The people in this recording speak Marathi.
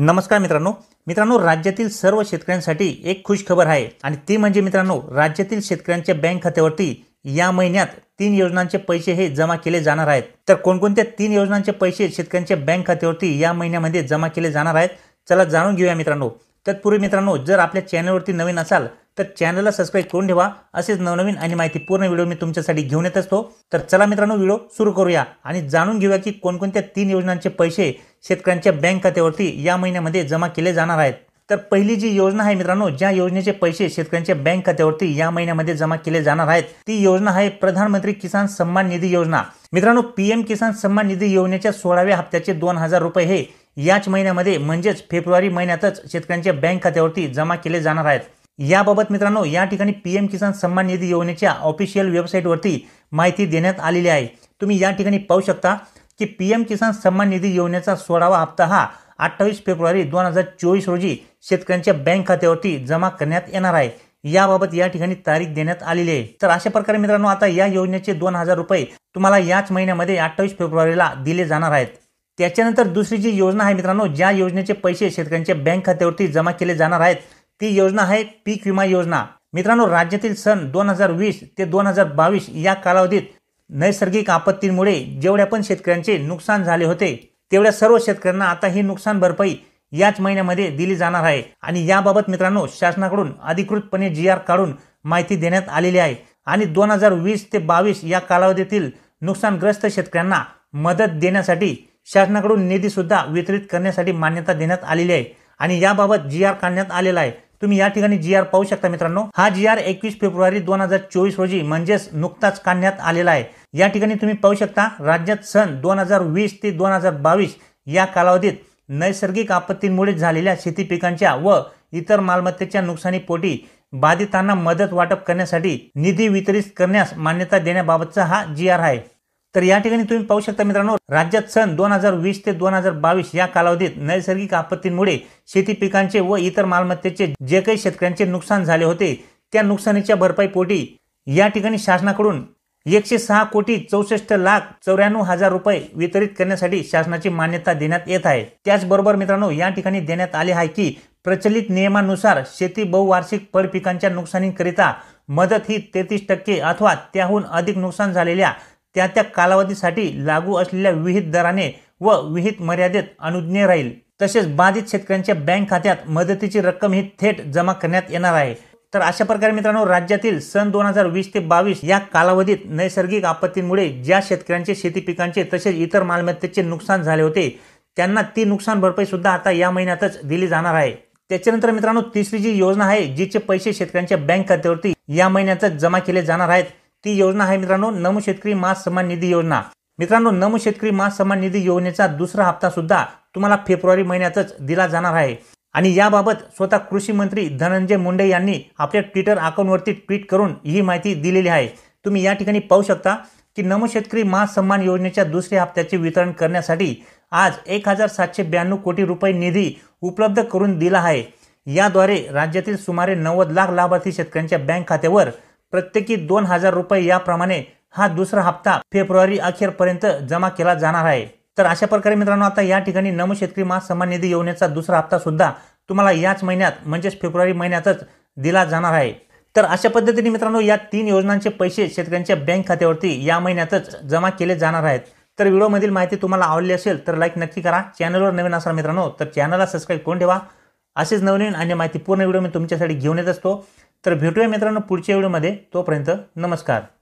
नमस्कार मित्रांनो मित्रांनो राज्यातील सर्व शेतकऱ्यांसाठी एक खुश खबर आहे आणि ती म्हणजे मित्रांनो राज्यातील शेतकऱ्यांच्या बँक खात्यावरती या महिन्यात तीन योजनांचे पैसे हे जमा केले जाणार आहेत तर कोणकोणत्या तीन योजनांचे पैसे शेतकऱ्यांच्या बँक खात्यावरती या महिन्यामध्ये जमा केले जाणार आहेत चला जाणून घेऊया मित्रांनो तत्पूर्वी मित्रांनो जर आपल्या चॅनलवरती नवीन असाल तर चॅनलला सबस्क्राईब करून ठेवा असेच नवनवीन आणि माहितीपूर्ण व्हिडिओ मी तुमच्यासाठी घेऊन येत असतो तर चला मित्रांनो व्हिडिओ सुरू करूया आणि जाणून घेऊया की कोणकोणत्या तीन योजनांचे पैसे शेतकऱ्यांच्या बँक खात्यावरती या महिन्यामध्ये जमा केले जाणार आहेत तर पहिली जी योजना आहे मित्रांनो ज्या योजनेचे पैसे शेतकऱ्यांच्या बँक खात्यावरती या महिन्यामध्ये जमा केले जाणार आहेत ती योजना आहे प्रधानमंत्री किसान सन्मान निधी योजना मित्रांनो पीएम किसान सन्मान निधी योजनेच्या सोळाव्या हप्त्याचे दोन हजार रुपये हे याच महिन्यामध्ये म्हणजेच फेब्रुवारी महिन्यातच शेतकऱ्यांच्या बँक खात्यावरती जमा केले जाणार आहेत याबाबत मित्रांनो या ठिकाणी पी एम किसान सन्मान निधी योजनेच्या ऑफिशियल वेबसाईटवरती माहिती देण्यात आलेली आहे तुम्ही या ठिकाणी पाहू शकता की पी एम किसान सन्मान निधी योजनेचा सोळावा हप्ता हा अठ्ठावीस फेब्रुवारी दोन हजार चोवीस रोजी शेतकऱ्यांच्या बँक खात्यावरती जमा करण्यात येणार आहे याबाबत या ठिकाणी तारीख देण्यात आलेली आहे तर अशा प्रकारे मित्रांनो आता या योजनेचे दोन हजार रुपये तुम्हाला याच महिन्यामध्ये अठ्ठावीस फेब्रुवारीला दिले जाणार आहेत त्याच्यानंतर दुसरी जी योजना आहे मित्रांनो ज्या योजनेचे पैसे शेतकऱ्यांच्या बँक खात्यावरती जमा केले जाणार आहेत ती योजना आहे पीक विमा योजना मित्रांनो राज्यातील सन दोन हजार वीस ते दोन हजार बावीस या कालावधीत नैसर्गिक आपत्तींमुळे जेवढ्या पण शेतकऱ्यांचे नुकसान झाले होते तेवढ्या सर्व शेतकऱ्यांना आता ही नुकसान भरपाई याच महिन्यामध्ये दिली जाणार आहे आणि याबाबत मित्रांनो शासनाकडून अधिकृतपणे जी आर काढून माहिती देण्यात आलेली आहे आणि दोन हजार वीस ते बावीस या कालावधीतील नुकसानग्रस्त शेतकऱ्यांना मदत देण्यासाठी शासनाकडून निधीसुद्धा वितरित करण्यासाठी मान्यता देण्यात आलेली आहे आणि याबाबत जी आर काढण्यात आलेला आहे तुम्ही या ठिकाणी जी आर पाहू शकता मित्रांनो हा जी आर एकवीस फेब्रुवारी दोन हजार चोवीस रोजी म्हणजेच नुकताच काढण्यात आलेला आहे या ठिकाणी तुम्ही पाहू शकता राज्यात सन दोन हजार वीस ते दोन हजार बावीस या कालावधीत नैसर्गिक आपत्तींमुळे झालेल्या शेती पिकांच्या व इतर मालमत्तेच्या नुकसानीपोटी बाधितांना मदत वाटप करण्यासाठी निधी वितरित करण्यास मान्यता देण्याबाबतचा हा जी आर आहे तर या ठिकाणी तुम्ही पाहू शकता मित्रांनो राज्यात सन दोन हजार वीस ते दोन हजार बावीस या कालावधीत नैसर्गिक आपत्तींमुळे शेती पिकांचे व इतर मालमत्तेचे जे काही शेतकऱ्यांचे नुकसान झाले होते त्या नुकसानीच्या भरपाईपोटी या ठिकाणी शासनाकडून एकशे सहा कोटी चौसष्ट लाख चौऱ्याण्णव हजार रुपये वितरित करण्यासाठी शासनाची मान्यता देण्यात येत आहे त्याचबरोबर मित्रांनो या ठिकाणी देण्यात आले आहे की प्रचलित नियमानुसार शेती बहुवार्षिक फळपिकांच्या नुकसानीकरिता मदत ही तेहतीस टक्के अथवा त्याहून अधिक नुकसान झालेल्या त्या त्या कालावधीसाठी लागू असलेल्या विहित दराने व विहित मर्यादेत अनुज्ञे राहील तसेच बाधित शेतकऱ्यांच्या बँक खात्यात मदतीची रक्कम ही थेट जमा करण्यात येणार आहे तर अशा प्रकारे मित्रांनो राज्यातील सन दोन हजार वीस ते बावीस या कालावधीत नैसर्गिक आपत्तींमुळे ज्या शेतकऱ्यांचे शेती पिकांचे तसेच इतर मालमत्तेचे नुकसान झाले होते त्यांना ती नुकसान भरपाई सुद्धा आता या महिन्यातच दिली जाणार आहे त्याच्यानंतर मित्रांनो तिसरी जी योजना आहे जिचे पैसे शेतकऱ्यांच्या बँक खात्यावरती या महिन्यातच जमा केले जाणार आहेत ती योजना आहे मित्रांनो नम शेतकरी मास सन्मान निधी योजना मित्रांनो नम शेतकरी मास सन्मान निधी योजनेचा दुसरा हप्ता सुद्धा तुम्हाला फेब्रुवारी महिन्यातच दिला जाणार आहे आणि याबाबत स्वतः कृषी मंत्री धनंजय मुंडे यांनी आपल्या ट्विटर अकाउंटवरती ट्विट करून ही माहिती दिलेली आहे तुम्ही या ठिकाणी पाहू शकता की नम शेतकरी सम्मान योजनेच्या दुसऱ्या हप्त्याचे वितरण करण्यासाठी आज एक हजार सातशे ब्याण्णव कोटी रुपये निधी उपलब्ध करून दिला आहे याद्वारे राज्यातील सुमारे नव्वद लाख लाभार्थी शेतकऱ्यांच्या बँक खात्यावर प्रत्येकी दोन हजार रुपये याप्रमाणे हा दुसरा हप्ता फेब्रुवारी अखेरपर्यंत जमा केला जाणार आहे तर अशा प्रकारे मित्रांनो आता या ठिकाणी नमो शेतकरी महासन्मान निधी योजनेचा दुसरा हप्ता सुद्धा तुम्हाला याच महिन्यात म्हणजेच फेब्रुवारी महिन्यातच दिला जाणार आहे तर अशा पद्धतीने मित्रांनो या तीन योजनांचे पैसे शेतकऱ्यांच्या बँक खात्यावरती या महिन्यातच जमा केले जाणार आहेत तर व्हिडिओमधील माहिती तुम्हाला आवडली असेल तर लाईक नक्की करा चॅनलवर नवीन असाल मित्रांनो तर चॅनलला सबस्क्राईब करून ठेवा असेच नवनवीन आणि माहिती पूर्ण व्हिडिओ मी तुमच्यासाठी घेऊन येत असतो तर भेटूया मित्रांनो पुढच्या व्हिडिओमध्ये तोपर्यंत नमस्कार